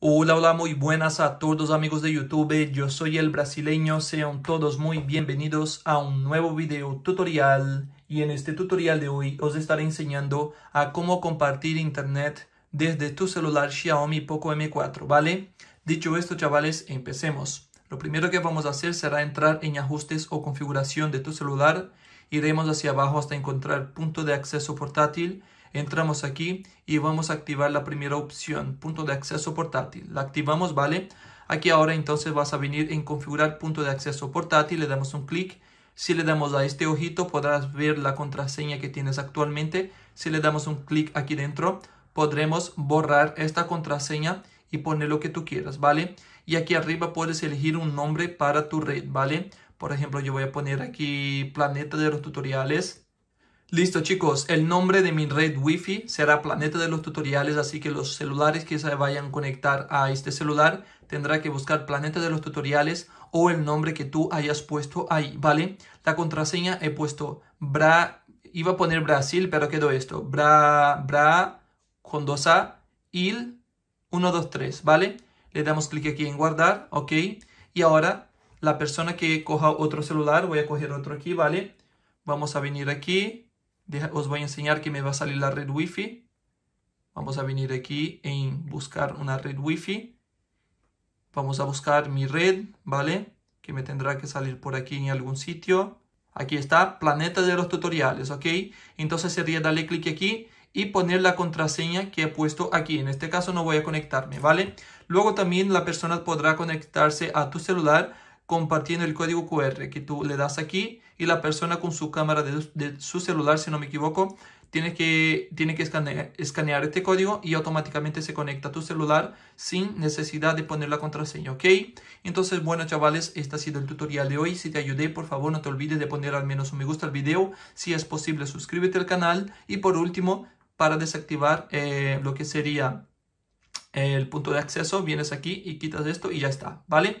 Hola, hola, muy buenas a todos amigos de YouTube, yo soy el brasileño, sean todos muy bienvenidos a un nuevo video tutorial y en este tutorial de hoy os estaré enseñando a cómo compartir internet desde tu celular Xiaomi Poco M4, ¿vale? Dicho esto chavales, empecemos. Lo primero que vamos a hacer será entrar en ajustes o configuración de tu celular, iremos hacia abajo hasta encontrar punto de acceso portátil entramos aquí y vamos a activar la primera opción, punto de acceso portátil. La activamos, ¿vale? Aquí ahora entonces vas a venir en configurar punto de acceso portátil, le damos un clic. Si le damos a este ojito podrás ver la contraseña que tienes actualmente. Si le damos un clic aquí dentro podremos borrar esta contraseña y poner lo que tú quieras, ¿vale? Y aquí arriba puedes elegir un nombre para tu red, ¿vale? Por ejemplo, yo voy a poner aquí Planeta de los Tutoriales Listo chicos, el nombre de mi red Wi-Fi será Planeta de los Tutoriales, así que los celulares que se vayan a conectar a este celular tendrá que buscar Planeta de los Tutoriales o el nombre que tú hayas puesto ahí, ¿vale? La contraseña he puesto Bra, iba a poner Brasil, pero quedó esto, Bra, Bra, con dos A, Il, uno, dos, tres, ¿vale? Le damos clic aquí en guardar, ok, y ahora la persona que coja otro celular, voy a coger otro aquí, ¿vale? Vamos a venir aquí, os voy a enseñar que me va a salir la red wifi. Vamos a venir aquí en buscar una red wifi. Vamos a buscar mi red, ¿vale? Que me tendrá que salir por aquí en algún sitio. Aquí está, planeta de los tutoriales, ¿ok? Entonces sería darle clic aquí y poner la contraseña que he puesto aquí. En este caso no voy a conectarme, ¿vale? Luego también la persona podrá conectarse a tu celular compartiendo el código QR que tú le das aquí y la persona con su cámara de, su celular, si no me equivoco, tiene que, tiene que escanear, este código y automáticamente se conecta a tu celular sin necesidad de poner la contraseña, ¿ok? Entonces, bueno, chavales, este ha sido el tutorial de hoy. Si te ayudé, por favor, no te olvides de poner al menos un me gusta al video. Si es posible, suscríbete al canal. Y por último, para desactivar eh, lo que sería el punto de acceso, vienes aquí y quitas esto y ya está, ¿vale?